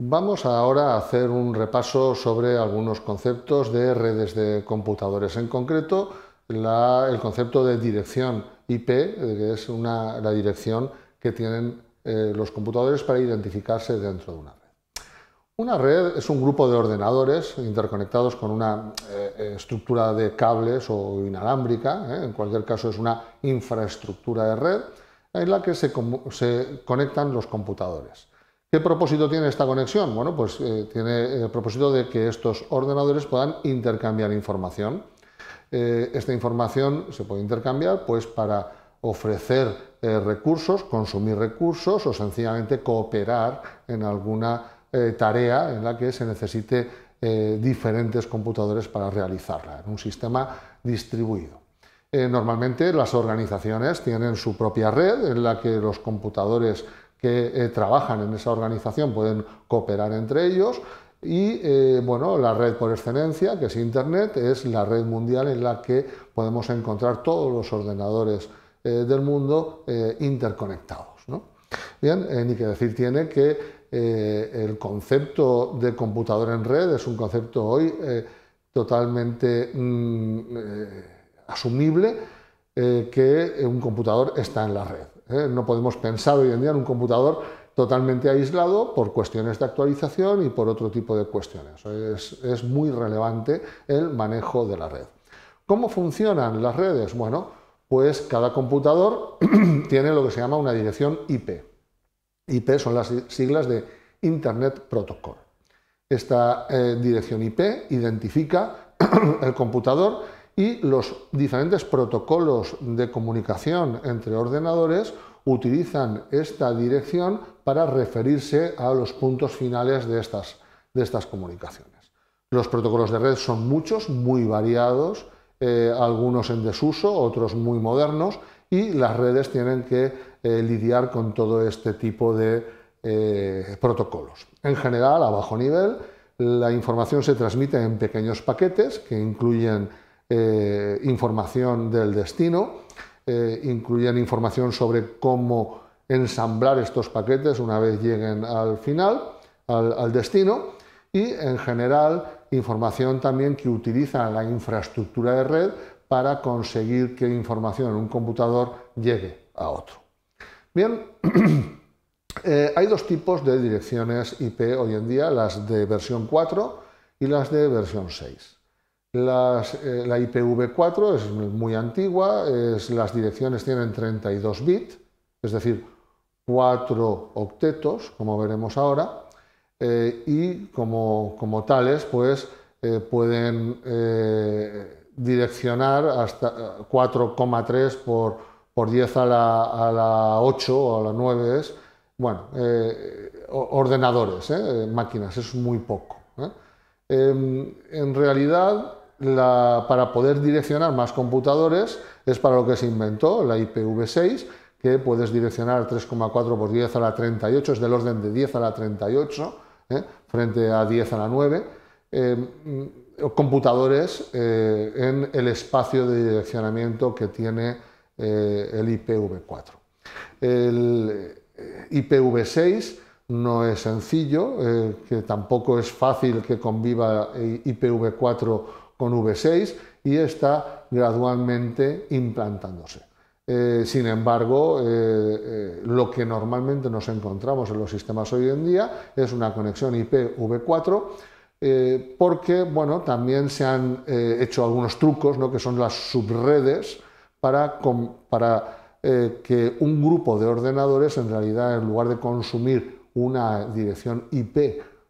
Vamos ahora a hacer un repaso sobre algunos conceptos de redes de computadores, en concreto el concepto de dirección IP, eh, que es la dirección que tienen eh, los computadores para identificarse dentro de una red. Una red es un grupo de ordenadores interconectados con una eh, estructura de cables o inalámbrica, en cualquier caso es una infraestructura de red, en la que se conectan los computadores. ¿Qué propósito tiene esta conexión? Bueno, pues eh, tiene el propósito de que estos ordenadores puedan intercambiar información. Eh, esta información se puede intercambiar pues, para ofrecer eh, recursos, consumir recursos o sencillamente cooperar en alguna tarea en la que se necesite diferentes computadores para realizarla, en un sistema distribuido. normalmente las organizaciones tienen su propia red en la que los computadores que eh, trabajan en esa organización pueden cooperar entre ellos y eh, bueno, la red por excelencia, que es Internet, es la red mundial en la que podemos encontrar todos los ordenadores eh, del mundo interconectados. Bien, ni que decir tiene que el concepto de computador en red es un concepto hoy totalmente mm, asumible que un computador está en la red. ¿eh? No podemos pensar hoy en día en un computador totalmente aislado por cuestiones de actualización y por otro tipo de cuestiones. Es, muy relevante el manejo de la red. ¿Cómo funcionan las redes? Bueno, pues cada computador tiene lo que se llama una dirección IP. IP son las siglas de Internet Protocol. Esta eh, dirección IP identifica el computador y los diferentes protocolos de comunicación entre ordenadores utilizan esta dirección para referirse a los puntos finales de estas, de estas comunicaciones. Los protocolos de red son muchos, muy variados, eh, algunos en desuso, otros muy modernos, y las redes tienen que eh, lidiar con todo este tipo de eh, protocolos. En general, a bajo nivel, la información se transmite en pequeños paquetes que incluyen eh, información del destino, eh, incluyen información sobre cómo ensamblar estos paquetes una vez lleguen al final, al, destino, y en general información también que utiliza la infraestructura de red para conseguir que información en un computador llegue a otro. Bien, eh, hay dos tipos de direcciones IP hoy en día, las de versión 4 y las de versión 6. Eh, la IPv4 es muy antigua, las direcciones tienen 32 bits, es decir, cuatro octetos, como veremos ahora, eh, y como, tales, pues eh, pueden direccionar hasta 4,3 por, 10 a la, a 8 o a la 9 es, bueno, ordenadores, máquinas, es muy poco. Em, en realidad, para poder direccionar más computadores es para lo que se inventó la IPv6, que puedes direccionar 3,4 por 10 a la 38, es del orden de 10 a la 38, ¿eh? frente a 10 a la 9, eh, mm, computadores eh, en el espacio de direccionamiento que tiene el IPv4. El IPv6 no es sencillo, que tampoco es fácil que conviva IPv4 con V6 y está gradualmente implantándose. Eh, sin embargo, eh, eh, lo que normalmente nos encontramos en los sistemas hoy en día es una conexión IPv4, porque bueno, también se han hecho algunos trucos, ¿no? que son las subredes, para, para que un grupo de ordenadores, en realidad, en lugar de consumir una dirección IP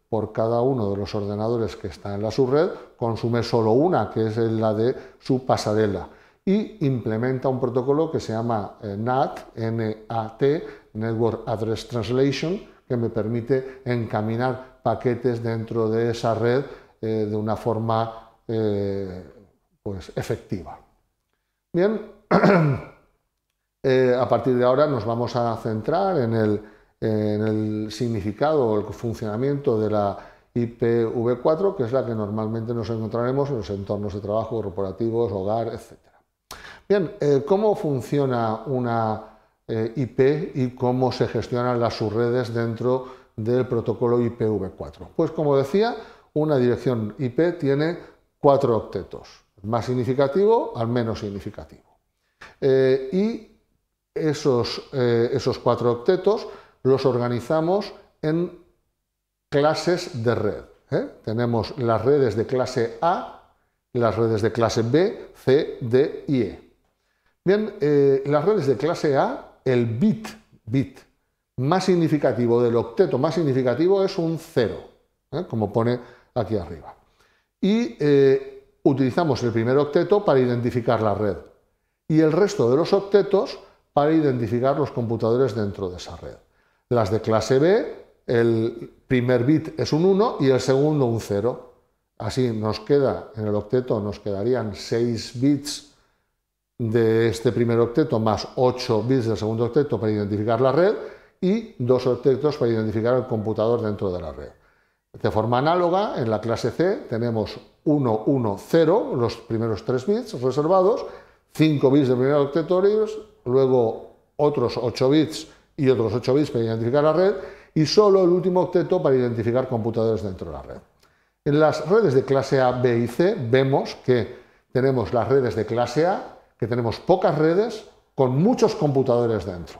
por cada uno de los ordenadores que está en la subred, consume solo una, que es la de su pasarela, y implementa un protocolo que se llama eh, NAT, N-A-T, Network Address Translation, que me permite encaminar paquetes dentro de esa red eh, de una forma eh, pues, efectiva. Bien, a partir de ahora nos vamos a centrar en el, en el significado o el funcionamiento de la IPv4, que es la que normalmente nos encontraremos en los entornos de trabajo corporativos, hogar, etc. Bien, eh, ¿cómo funciona una eh, IP y cómo se gestionan las subredes dentro del protocolo IPv4? Pues como decía, una dirección IP tiene cuatro octetos, más significativo al menos significativo. Eh, y esos, esos cuatro octetos los organizamos en clases de red. ¿eh? Tenemos las redes de clase A, las redes de clase B, C, D y E. Bien, eh, las redes de clase A, el bit, bit más significativo del octeto más significativo es un 0, ¿eh? como pone aquí arriba. Y utilizamos el primer octeto para identificar la red y el resto de los octetos para identificar los computadores dentro de esa red. Las de clase B el primer bit es un 1 y el segundo un 0. Así nos queda, en el octeto nos quedarían 6 bits de este primer octeto más 8 bits del segundo octeto para identificar la red y dos octetos para identificar el computador dentro de la red. De forma análoga, en la clase C tenemos 1, 1, 0, los primeros 3 bits reservados, 5 bits de primer octeto, luego otros 8 bits y otros 8 bits para identificar la red y solo el último octeto para identificar computadores dentro de la red. En las redes de clase A, B y C vemos que tenemos las redes de clase A, que tenemos pocas redes con muchos computadores dentro.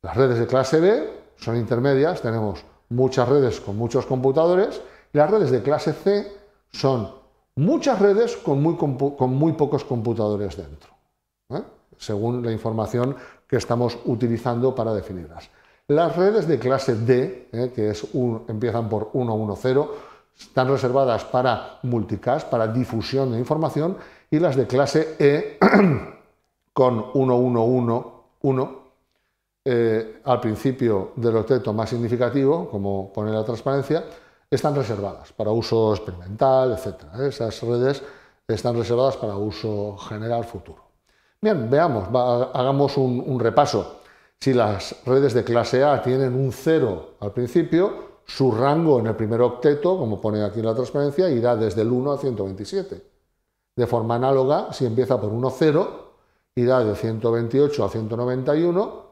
Las redes de clase B son intermedias, tenemos muchas redes con muchos computadores, y las redes de clase C son muchas redes con muy, pocos computadores dentro, según la información que estamos utilizando para definirlas. Las redes de clase D, eh, que es un, empiezan por 110, están reservadas para multicast, para difusión de información, y las de clase E con 1111 eh, al principio del octeto más significativo, como pone la transparencia, están reservadas para uso experimental, etc. ¿eh? Esas redes están reservadas para uso general futuro. Bien, veamos, hagamos un repaso si las redes de clase A tienen un 0 al principio, su rango en el primer octeto, como pone aquí en la transparencia, irá desde el 1 a 127. De forma análoga, si empieza por 10, 0, irá de 128 a 191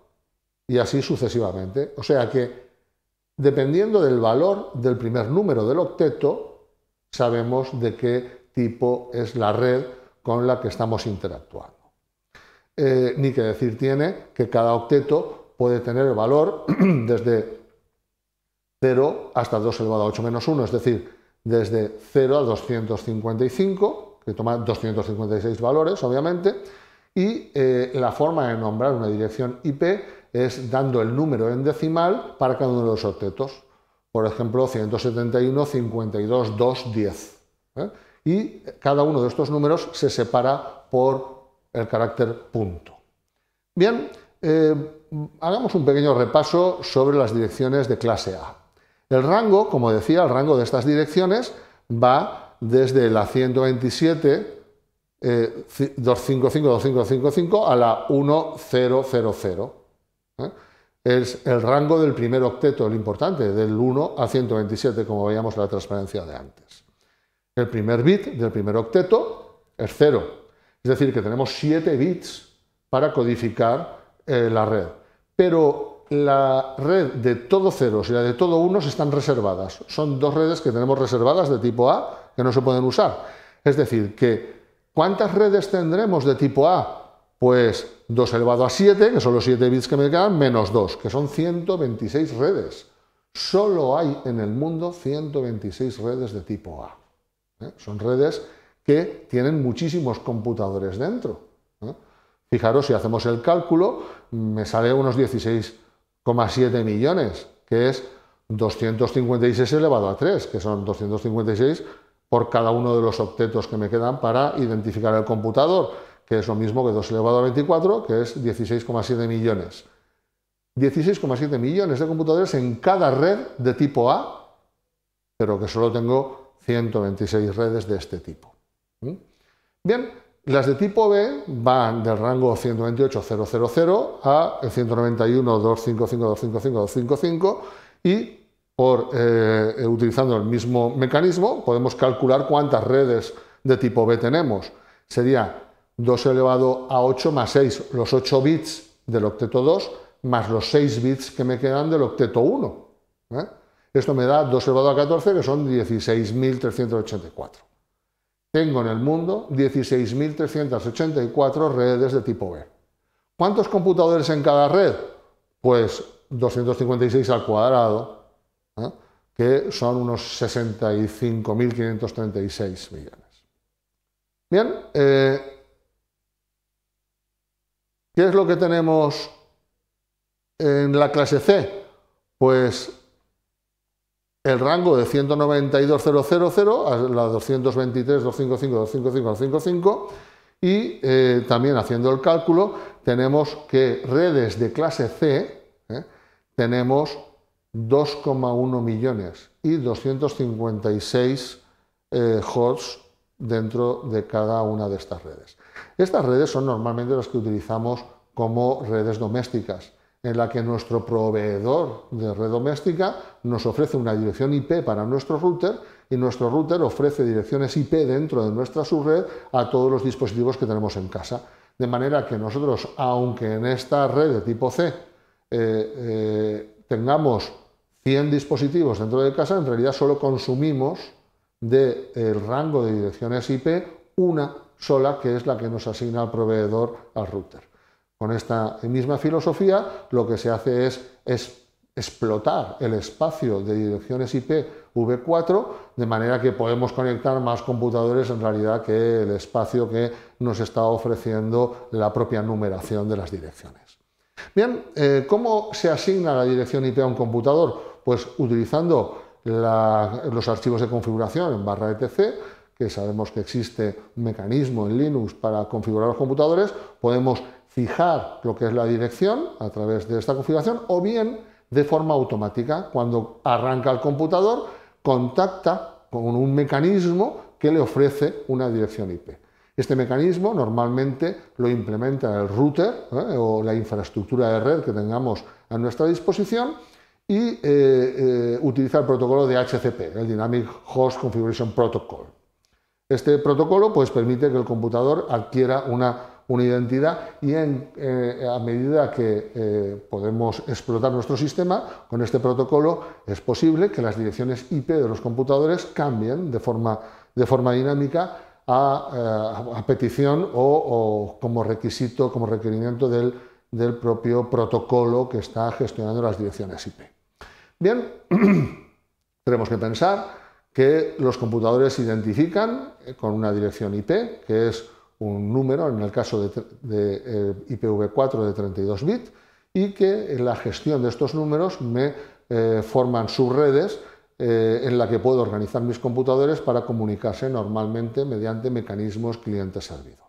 y así sucesivamente. O sea que, dependiendo del valor del primer número del octeto, sabemos de qué tipo es la red con la que estamos interactuando. Eh, ni que decir tiene que cada octeto puede tener el valor desde 0 hasta 2 elevado a 8 menos 1, es decir, desde 0 a 255, que toma 256 valores, obviamente, y eh, la forma de nombrar una dirección IP es dando el número en decimal para cada uno de los octetos. Por ejemplo, 171, 52, 2, 10. Y cada uno de estos números se separa por el carácter punto. Bien, eh, hagamos un pequeño repaso sobre las direcciones de clase A. El rango, como decía, el rango de estas direcciones va desde la 127 255 2555 a la 1000. ¿eh? Es el rango del primer octeto, el importante, del 1 a 127, como veíamos la transparencia de antes. El primer bit del primer octeto es 0. Es decir, que tenemos 7 bits para codificar eh, la red. Pero la red de todo ceros y la de todo unos están reservadas. Son dos redes que tenemos reservadas de tipo A que no se pueden usar. Es decir, que ¿cuántas redes tendremos de tipo A? Pues 2 elevado a 7, que son los 7 bits que me quedan, menos 2, que son 126 redes. Solo hay en el mundo 126 redes de tipo A. ¿eh? Son redes que tienen muchísimos computadores dentro. Fijaros, si hacemos el cálculo, me sale unos 16,7 millones, que es 256 elevado a 3, que son 256 por cada uno de los octetos que me quedan para identificar el computador, que es lo mismo que 2 elevado a 24, que es 16,7 millones. 16,7 millones de computadores en cada red de tipo A, pero que solo tengo 126 redes de este tipo. ¿Mm? Bien, las de tipo B van del rango 128.000 a 191.255.255.255 y por, eh, eh, utilizando el mismo mecanismo podemos calcular cuántas redes de tipo B tenemos. Sería 2 elevado a 8 más 6, los 8 bits del octeto 2 más los 6 bits que me quedan del octeto 1. ¿eh? Esto me da 2 elevado a 14, que son 16.384. Tengo en el mundo 16.384 redes de tipo B. ¿Cuántos computadores en cada red? Pues 256 al cuadrado, ¿eh? que son unos 65.536 millones. Bien, eh, ¿qué es lo que tenemos en la clase C? Pues el rango de 192.000 a la 223.255.255.255 y eh, también haciendo el cálculo tenemos que redes de clase C eh, tenemos 2,1 millones y 256 eh, dentro de cada una de estas redes. Estas redes son normalmente las que utilizamos como redes domésticas en la que nuestro proveedor de red doméstica nos ofrece una dirección IP para nuestro router y nuestro router ofrece direcciones IP dentro de nuestra subred a todos los dispositivos que tenemos en casa. De manera que nosotros, aunque en esta red de tipo C eh, eh, tengamos 100 dispositivos dentro de casa, en realidad solo consumimos del rango de direcciones IP una sola, que es la que nos asigna el proveedor al router. Con esta misma filosofía lo que se hace es, explotar el espacio de direcciones IP v4 de manera que podemos conectar más computadores en realidad que el espacio que nos está ofreciendo la propia numeración de las direcciones. Bien, eh, ¿cómo se asigna la dirección IP a un computador? Pues utilizando los archivos de configuración en barra etc, que sabemos que existe un mecanismo en Linux para configurar los computadores, podemos fijar lo que es la dirección a través de esta configuración o bien de forma automática. Cuando arranca el computador, contacta con un mecanismo que le ofrece una dirección IP. Este mecanismo normalmente lo implementa el router ¿eh? o la infraestructura de red que tengamos a nuestra disposición y eh, eh, utiliza el protocolo de HCP, el Dynamic Host Configuration Protocol. Este protocolo pues, permite que el computador adquiera una una identidad y eh, a medida que eh, podemos explotar nuestro sistema, con este protocolo es posible que las direcciones IP de los computadores cambien de forma, de forma dinámica a, eh, petición o, como requisito, como requerimiento del, del propio protocolo que está gestionando las direcciones IP. Bien, tenemos que pensar que los computadores identifican con una dirección IP, que es un número, en el caso de, IPv4 de 32 eh, bits, y que en la gestión de estos números me eh, forman subredes eh, en la que puedo organizar mis computadores para comunicarse normalmente mediante mecanismos cliente-servidor.